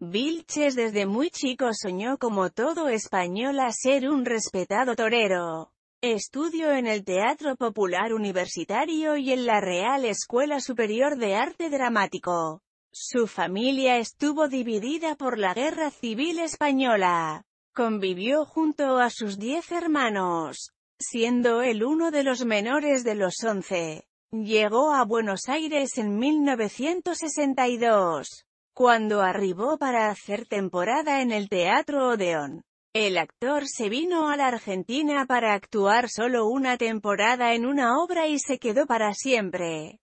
Vilches desde muy chico soñó como todo español a ser un respetado torero. Estudió en el Teatro Popular Universitario y en la Real Escuela Superior de Arte Dramático. Su familia estuvo dividida por la Guerra Civil Española. Convivió junto a sus diez hermanos, siendo el uno de los menores de los once. Llegó a Buenos Aires en 1962. Cuando arribó para hacer temporada en el Teatro Odeón, el actor se vino a la Argentina para actuar solo una temporada en una obra y se quedó para siempre.